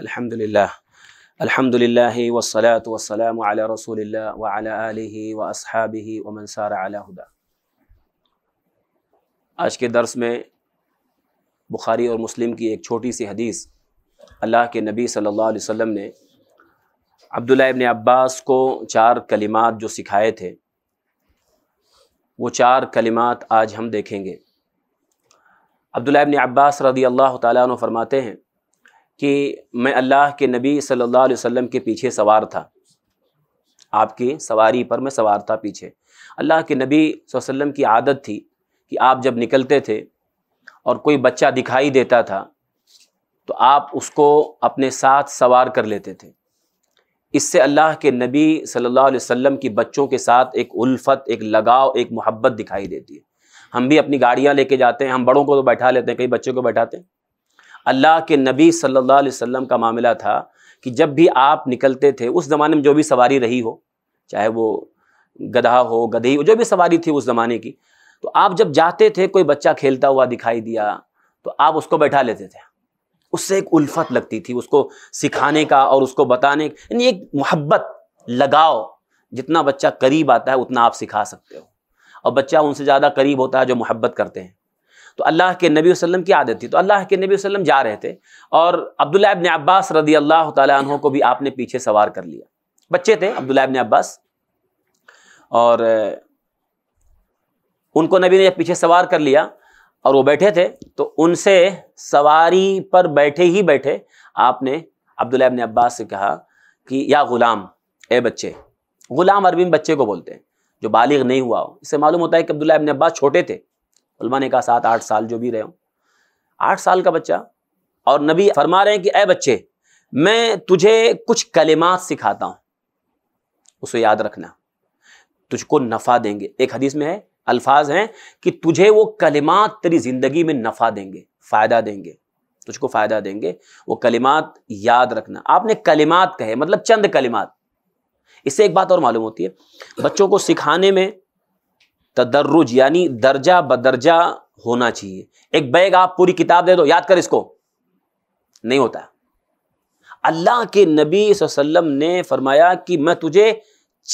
अल्हम्दुलिल्लाह अल्हम्दुलिल्लाह वसलात वसलाम अला रसूलिल्लाह व अला आलिहि व अस्हाबिहि व मनसार अला हुदा आज के दर्स में बुखारी और मुस्लिम की एक छोटी सी हदीस अल्लाह के नबी सल्लल्लाहु अलैहि वसल्लम ने अब्दुल्ला इबन अब्बास को चार कलिमात जो सिखाए थे वो चार कलिमात आज हम देखेंगे अब्दुल्ला इबन अब्बास रदी अल्लाह ताला फरमाते हैं कि मैं अल्लाह के नबी सल्लल्लाहु अलैहि वसल्लम के पीछे सवार था आपकी सवारी पर मैं सवार था पीछे अल्लाह के नबी वसल्लम की आदत थी कि आप जब निकलते थे और कोई बच्चा दिखाई देता था तो आप उसको अपने साथ सवार कर लेते थे इससे अल्लाह के नबी सल्लल्लाहु अलैहि वसल्लम की बच्चों के साथ एक उल्फत एक लगाव एक मोहब्बत दिखाई देती है हम भी अपनी गाड़ियाँ लेके जाते हैं हम बड़ों को तो बैठा लेते हैं कई बच्चों को बैठाते हैं अल्लाह के नबी सल्लल्लाहु अलैहि वसल्लम का मामला था कि जब भी आप निकलते थे उस ज़माने में जो भी सवारी रही हो चाहे वो गधा हो गधी हो जो भी सवारी थी उस ज़माने की तो आप जब जाते थे कोई बच्चा खेलता हुआ दिखाई दिया तो आप उसको बैठा लेते थे उससे एक उल्फत लगती थी उसको सिखाने का और उसको बताने यानी एक मोहब्बत लगाओ जितना बच्चा करीब आता है उतना आप सिखा सकते हो और बच्चा उनसे ज़्यादा करीब होता है जो मोहब्बत करते हैं तो अल्लाह के नबी वसल्लम की आदत थी तो अल्लाह के नबी वसल्लम जा रहे थे और अब्दुल्ला इबन अब्बास रदी अल्लाह तहों को भी आपने पीछे सवार कर लिया बच्चे थे अब्दुल्ला इबन अब्बास और उनको नबी ने पीछे सवार कर लिया और वो बैठे थे तो उनसे सवारी पर बैठे ही बैठे आपने अब्दुल्ला इबन अब्बास से कहा कि या गुलाम ए बच्चे गुलाम अरबी बच्चे को बोलते हैं जो बालिग नहीं हुआ हो इससे मालूम होता है कि अब्दुल्ला इबन अब्बास छोटे थे ने कहा सात आठ साल जो भी रहे हो आठ साल का बच्चा और नबी फरमा रहे हैं कि अ बच्चे मैं तुझे कुछ कलिमात सिखाता हूँ उसे याद रखना तुझको नफ़ा देंगे एक हदीस में है अल्फाज हैं कि तुझे वो कलिमात तेरी ज़िंदगी में नफ़ा देंगे फ़ायदा देंगे तुझको फ़ायदा देंगे वो कलिमात याद रखना आपने कलिमात कहे मतलब चंद कलिमात इससे एक बात और मालूम होती है बच्चों को सिखाने में तदर्रुज यानी दर्जा बदर्जा होना चाहिए एक बैग आप पूरी किताब दे दो याद कर इसको नहीं होता अल्लाह के नबी वसल्लम ने फरमाया कि मैं तुझे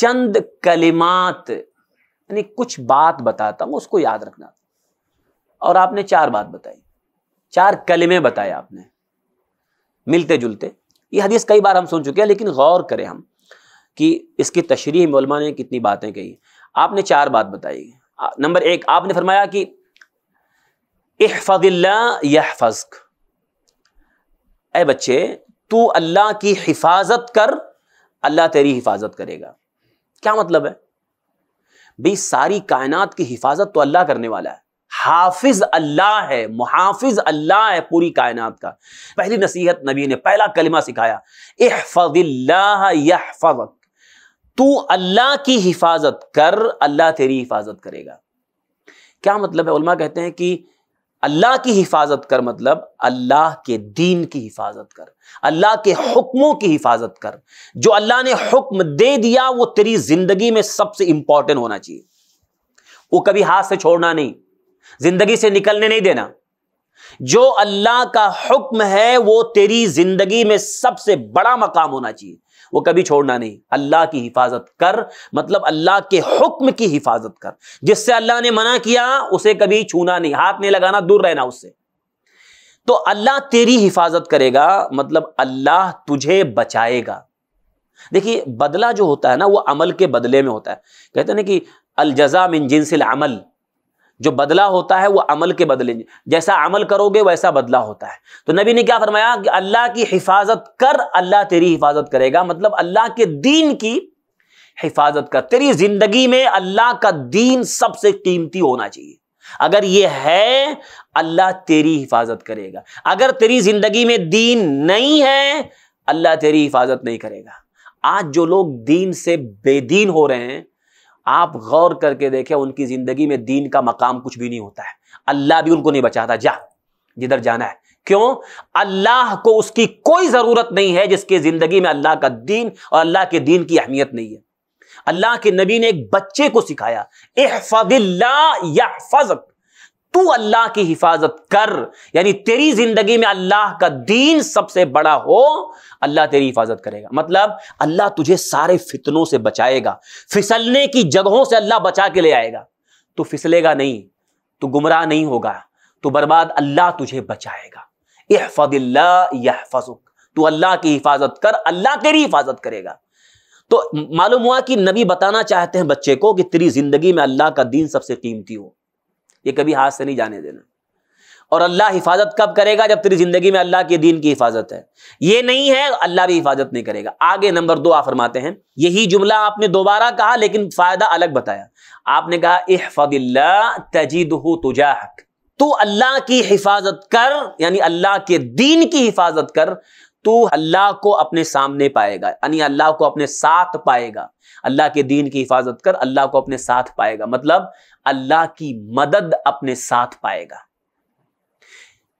चंद कलिमात यानी कुछ बात बताता हूं उसको याद रखना और आपने चार बात बताई चार कलिमे बताए आपने मिलते जुलते ये हदीस कई बार हम सुन चुके हैं लेकिन गौर करें हम कि इसकी तशरी मौलमा ने कितनी बातें कही आपने चार बात बताई नंबर एक आपने फरमाया कि फजक ए बच्चे तू अल्लाह की हिफाजत कर अल्लाह तेरी हिफाजत करेगा क्या मतलब है भाई सारी कायनात की हिफाजत तो अल्लाह करने वाला है हाफिज अल्लाह है मुहाफिज अल्लाह है पूरी कायनात का पहली नसीहत नबी ने पहला कलिमा सिखाया यह फजक तू अल्लाह की हिफाजत कर अल्लाह तेरी हिफाजत करेगा क्या मतलब है उलमा कहते हैं कि अल्लाह की हिफाजत कर मतलब अल्लाह के दीन की हिफाजत कर अल्लाह के हुक्मों की हिफाजत कर जो अल्लाह ने हुक्म दे दिया वो तेरी जिंदगी में सबसे इंपॉर्टेंट होना चाहिए वो कभी हाथ से छोड़ना नहीं जिंदगी से निकलने नहीं देना जो अल्लाह का हुक्म है वो तेरी जिंदगी में सबसे बड़ा मकाम होना चाहिए वो कभी छोड़ना नहीं अल्लाह की हिफाजत कर मतलब अल्लाह के हुक्म की हिफाजत कर जिससे अल्लाह ने मना किया उसे कभी छूना नहीं हाथ नहीं लगाना दूर रहना उससे तो अल्लाह तेरी हिफाजत करेगा मतलब अल्लाह तुझे बचाएगा देखिए बदला जो होता है ना वो अमल के बदले में होता है कहते हैं ना कि अलजा मिन जिनसिल अमल जो बदला होता है वो अमल के बदले जैसा अमल करोगे वैसा बदला होता है तो नबी ने क्या फरमाया कि अल्लाह की हिफाजत कर अल्लाह तेरी हिफाजत करेगा मतलब अल्लाह के दीन की हिफाजत कर तेरी जिंदगी में अल्लाह का दीन सबसे कीमती होना चाहिए अगर ये है अल्लाह तेरी हिफाजत करेगा अगर तेरी जिंदगी में दीन नहीं है अल्लाह तेरी हिफाजत नहीं करेगा आज जो लोग दीन से बेदीन हो रहे हैं आप गौर करके देखें उनकी ज़िंदगी में दीन का मकाम कुछ भी नहीं होता है अल्लाह भी उनको नहीं बचाता जा जिधर जाना है क्यों अल्लाह को उसकी कोई ज़रूरत नहीं है जिसकी ज़िंदगी में अल्लाह का दीन और अल्लाह के दीन की अहमियत नहीं है अल्लाह के नबी ने एक बच्चे को सिखाया एहफाज तू अल्लाह की हिफाजत कर यानी तेरी जिंदगी में अल्लाह का दीन सबसे बड़ा हो अल्लाह तेरी हिफाजत करेगा मतलब अल्लाह तुझे सारे फितनों से बचाएगा फिसलने की जगहों से अल्लाह बचा के ले आएगा तो फिसलेगा नहीं तो गुमराह नहीं होगा तो बर्बाद अल्लाह तुझे बचाएगा यहफदिल्ला यहफजुक तू अल्लाह की हिफाजत कर अल्लाह तेरी हिफाजत करेगा तो मालूम हुआ कि नबी बताना चाहते हैं बच्चे को कि तेरी जिंदगी में अल्लाह का दीन सबसे कीमती हो ये कभी हाथ से नहीं जाने देना और अल्लाह हिफाजत कब करेगा जब तेरी ज़िंदगी में अल्लाह के दीन की हिफाजत है ये नहीं है अल्लाह भी हिफाजत नहीं करेगा आगे नंबर दो फरमाते हैं यही जुमला आपने दोबारा कहा लेकिन फ़ायदा अलग बताया आपने कहा इहफदिल्ला तजीद हो तुजाहक तो अल्लाह की हिफाजत कर यानी अल्लाह के दीन की हिफाजत कर तो अल्लाह को अपने सामने पाएगा यानी अल्लाह को अपने साथ पाएगा अल्लाह के दीन की हिफाजत कर अल्लाह को अपने साथ पाएगा मतलब अल्लाह की मदद अपने साथ पाएगा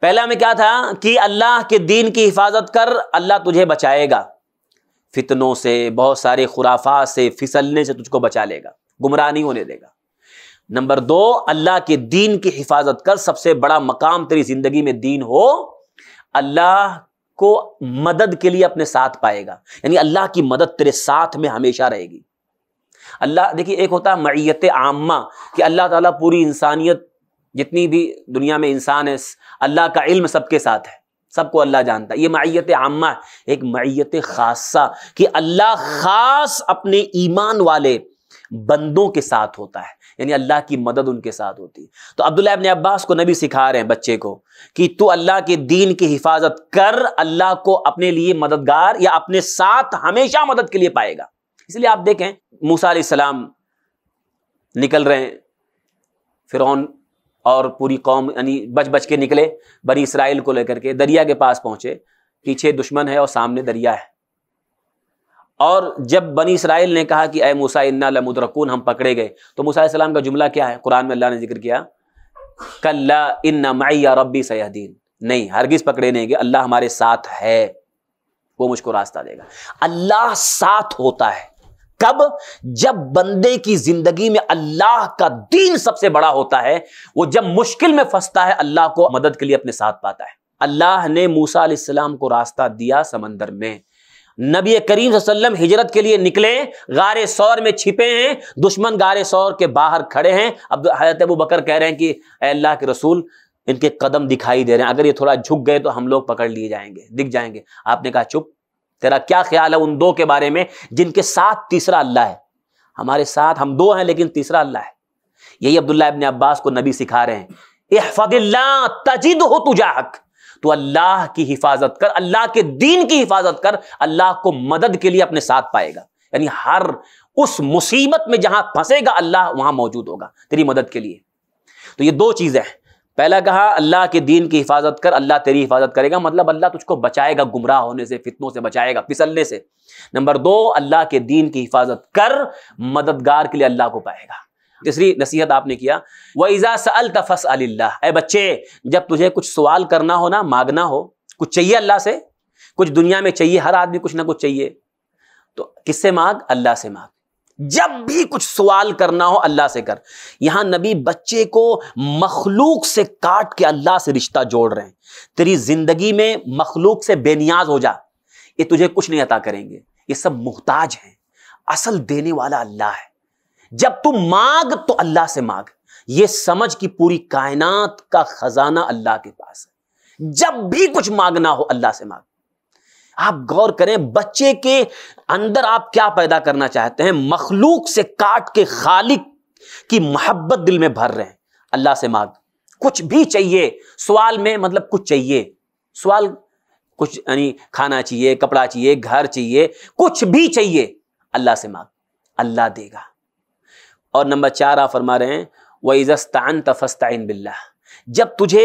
पहला में क्या था कि अल्लाह के दीन की हिफाजत कर अल्लाह तुझे बचाएगा फितनों से बहुत सारे खुराफा से फिसलने से तुझको बचा लेगा गुमराह नहीं होने देगा नंबर दो अल्लाह के दीन की हिफाजत कर सबसे बड़ा मकाम तेरी जिंदगी में दीन हो अल्लाह को मदद के लिए अपने साथ पाएगा यानी अल्लाह की मदद तेरे साथ में हमेशा रहेगी अल्लाह देखिए एक होता है मैत आमा कि अल्लाह ताला पूरी इंसानियत जितनी भी दुनिया में इंसान है अल्लाह का इल्म सबके साथ है सबको अल्लाह जानता है ये मैत आमा एक मैत खासा कि अल्लाह खास अपने ईमान वाले बंदों के साथ होता है यानी अल्लाह की मदद उनके साथ होती है तो अब्दुल्ला इब्ने अब्बास को नबी सिखा रहे हैं बच्चे को कि तू अल्लाह के दीन की हिफाजत कर अल्लाह को अपने लिए मददगार या अपने साथ हमेशा मदद के लिए पाएगा इसलिए आप देखें मूसा सलाम निकल रहे हैं फिर और पूरी कौम यानी बच बच के निकले बनी इसराइल को लेकर के दरिया के पास पहुंचे पीछे दुश्मन है और सामने दरिया है और जब बनी इसराइल ने कहा कि अय मूसा इन्ना हम पकड़े गए तो मूसा सलाम का जुमला क्या है कुरान में अल्लाह ने जिक्र किया कल्ला इन्ना मैया रब्बी सयादीन नहीं हरगिज पकड़े नहीं गए अल्लाह हमारे साथ है वो मुझको रास्ता देगा अल्लाह साथ होता है कब जब बंदे की जिंदगी में अल्लाह का दीन सबसे बड़ा होता है वो जब मुश्किल में फंसता है अल्लाह को मदद के लिए अपने साथ पाता है अल्लाह ने मूसा को रास्ता दिया समंदर में नबी करीम वसल्लम हिजरत के लिए निकले गारे सौर में छिपे हैं दुश्मन गारे सौर के बाहर खड़े हैं अब हजरत अबू बकर कह रहे हैं कि अल्लाह के रसूल इनके कदम दिखाई दे रहे हैं अगर ये थोड़ा झुक गए तो हम लोग पकड़ लिए जाएंगे दिख जाएंगे आपने कहा चुप तेरा क्या ख्याल है उन दो के बारे में जिनके साथ तीसरा अल्लाह है हमारे साथ हम दो हैं लेकिन तीसरा अल्लाह है यही अब्दुल्ला इबन अब्बास को नबी सिखा रहे हैं तजिद हो तुझा हक तो अल्लाह की हिफाजत कर अल्लाह के दीन की हिफाजत कर अल्लाह को मदद के लिए अपने साथ पाएगा यानी हर उस मुसीबत में जहां फंसेगा अल्लाह वहां मौजूद होगा तेरी मदद के लिए तो ये दो चीजें हैं पहला कहा अल्लाह के दीन की हिफाजत कर अल्लाह तेरी हिफाजत करेगा मतलब अल्लाह तुझको बचाएगा गुमराह होने से फितनों से बचाएगा फिसलने से नंबर दो अल्लाह के दीन की हिफाजत कर मददगार के लिए अल्लाह को पाएगा तीसरी नसीहत आपने किया वह ईज़ा सल तफस अल्लाह ए बच्चे जब तुझे कुछ सवाल करना हो ना मांगना हो कुछ चाहिए अल्लाह से कुछ दुनिया में चाहिए हर आदमी कुछ ना कुछ चाहिए तो किससे मांग अल्लाह से मांग जब भी कुछ सवाल करना हो अल्लाह से कर यहां नबी बच्चे को मखलूक से काट के अल्लाह से रिश्ता जोड़ रहे हैं तेरी जिंदगी में मखलूक से बेनियाज हो जा ये तुझे कुछ नहीं अता करेंगे ये सब मुहताज हैं असल देने वाला अल्लाह है जब तू मांग तो अल्लाह से मांग ये समझ कि पूरी कायनात का खजाना अल्लाह के पास है जब भी कुछ मांगना हो अल्लाह से मांग आप गौर करें बच्चे के अंदर आप क्या पैदा करना चाहते हैं मखलूक से काट के खालिक की मोहब्बत दिल में भर रहे हैं अल्लाह से मांग कुछ भी चाहिए सवाल में मतलब कुछ चाहिए सवाल कुछ यानी खाना चाहिए कपड़ा चाहिए घर चाहिए कुछ भी चाहिए अल्लाह से मांग अल्लाह देगा और नंबर चार आप फरमा रहे हैं इजस्तान तफस्तान बिल्ला जब तुझे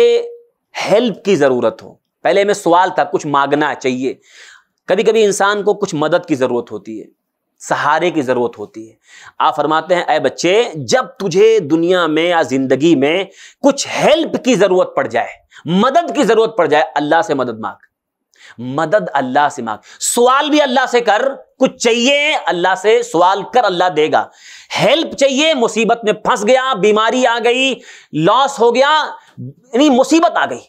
हेल्प की ज़रूरत हो पहले में सवाल था कुछ मांगना चाहिए कभी कभी इंसान को कुछ मदद की ज़रूरत होती है सहारे की ज़रूरत होती है आप फरमाते हैं अय बच्चे जब तुझे दुनिया में या ज़िंदगी में कुछ हेल्प की ज़रूरत पड़ जाए मदद की ज़रूरत पड़ जाए अल्लाह से मदद मांग मदद अल्लाह से मांग सवाल भी अल्लाह से कर कुछ चाहिए अल्लाह से सवाल कर अल्लाह देगा हेल्प चाहिए मुसीबत में फंस गया बीमारी आ गई लॉस हो गया यानी मुसीबत आ गई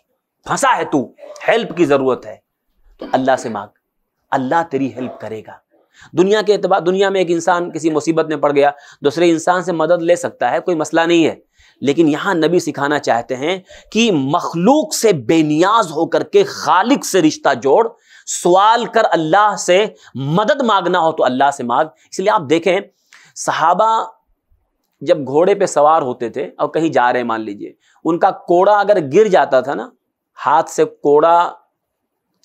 फंसा है तू हेल्प की जरूरत है तो अल्लाह से मांग अल्लाह तेरी हेल्प करेगा दुनिया के अतबार दुनिया में एक इंसान किसी मुसीबत में पड़ गया दूसरे इंसान से मदद ले सकता है कोई मसला नहीं है लेकिन यहां नबी सिखाना चाहते हैं कि मखलूक से बेनियाज होकर के खालिक से रिश्ता जोड़ सवाल कर अल्लाह से मदद मांगना हो तो अल्लाह से मांग इसलिए आप देखें सहाबा जब घोड़े पे सवार होते थे और कहीं जा रहे मान लीजिए उनका कोड़ा अगर गिर जाता था ना हाथ से कोड़ा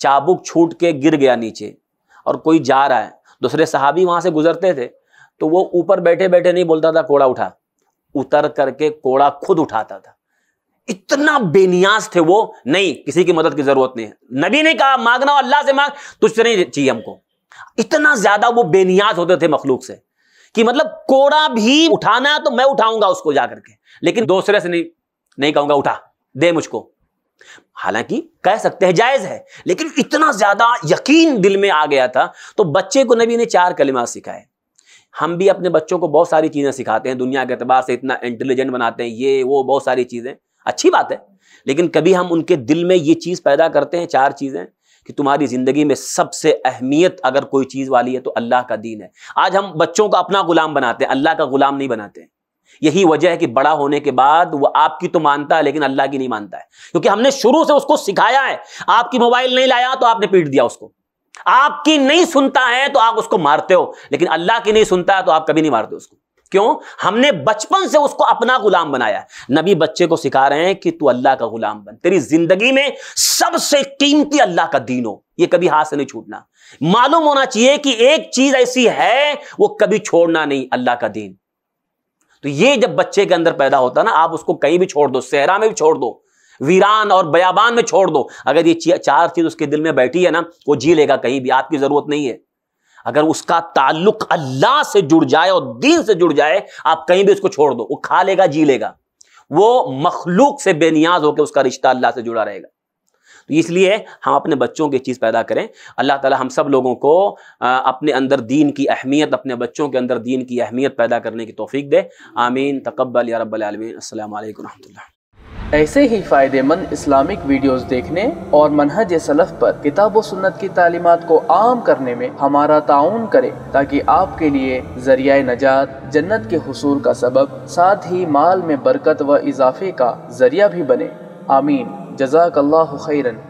चाबुक छूट के गिर गया नीचे और कोई जा रहा है दूसरे साहबी वहां से गुजरते थे तो वो ऊपर बैठे बैठे नहीं बोलता था कोड़ा उठा उतर करके कोड़ा खुद उठाता था इतना बेनियाज थे वो नहीं किसी की मदद की जरूरत नहीं है नबी ने कहा मांगना अल्लाह से मांग तुझसे नहीं चाहिए हमको इतना ज्यादा वो बेनियाज होते थे मखलूक से कि मतलब कोड़ा भी उठाना है तो मैं उठाऊंगा उसको जाकर के लेकिन दूसरे से नहीं नहीं कहूंगा उठा दे मुझको हालांकि कह सकते हैं जायज है लेकिन इतना ज्यादा यकीन दिल में आ गया था तो बच्चे को नबी ने चार कलिमा सिखाए हम भी अपने बच्चों को बहुत सारी चीज़ें सिखाते हैं दुनिया के अतबार से इतना इंटेलिजेंट बनाते हैं ये वो बहुत सारी चीज़ें अच्छी बात है लेकिन कभी हम उनके दिल में ये चीज़ पैदा करते हैं चार चीज़ें कि तुम्हारी ज़िंदगी में सबसे अहमियत अगर कोई चीज़ वाली है तो अल्लाह का दीन है आज हम बच्चों का अपना गुलाम बनाते हैं अल्लाह का गुलाम नहीं बनाते हैं यही वजह है कि बड़ा होने के बाद वो आपकी तो मानता है लेकिन अल्लाह की नहीं मानता है क्योंकि हमने शुरू से उसको सिखाया है आपकी मोबाइल नहीं लाया तो आपने पीट दिया उसको आपकी नहीं सुनता है तो आप उसको मारते हो लेकिन अल्लाह की नहीं सुनता है तो आप कभी नहीं मारते उसको क्यों हमने बचपन से उसको अपना गुलाम बनाया नबी बच्चे को सिखा रहे हैं कि तू अल्लाह का गुलाम बन तेरी जिंदगी में सबसे कीमती अल्लाह का दीन हो ये कभी हाथ से नहीं छूटना मालूम होना चाहिए कि एक चीज ऐसी है वो कभी छोड़ना नहीं अल्लाह का दीन तो ये जब बच्चे के अंदर पैदा होता ना आप उसको कहीं भी छोड़ दो सहरा में भी छोड़ दो वीरान और बयाबान में छोड़ दो अगर ये चार चीज उसके दिल में बैठी है ना वो जी लेगा कहीं भी आपकी जरूरत नहीं है अगर उसका ताल्लुक अल्लाह से जुड़ जाए और दीन से जुड़ जाए आप कहीं भी उसको छोड़ दो वो खा लेगा जी लेगा वो मखलूक से बेनियाज होकर उसका रिश्ता अल्लाह से जुड़ा रहेगा तो इसलिए हम अपने बच्चों की चीज़ पैदा करें अल्लाह ताला हम सब लोगों को अपने अंदर दीन की अहमियत अपने बच्चों के अंदर दीन की अहमियत पैदा करने की तोफ़ी दे आमीन तकबल या रबालमीन अल्लाम वरहमल्ला ऐसे ही फ़ायदेमंद इस्लामिक वीडियोस देखने और मनहज सलफ़ पर किताब व सुन्नत की तालीमत को आम करने में हमारा ताउन करें ताकि आपके लिए जरिया नजात जन्नत के हसूल का सबब साथ ही माल में बरकत व इजाफे का जरिया भी बने आमीन جزاك الله خيرا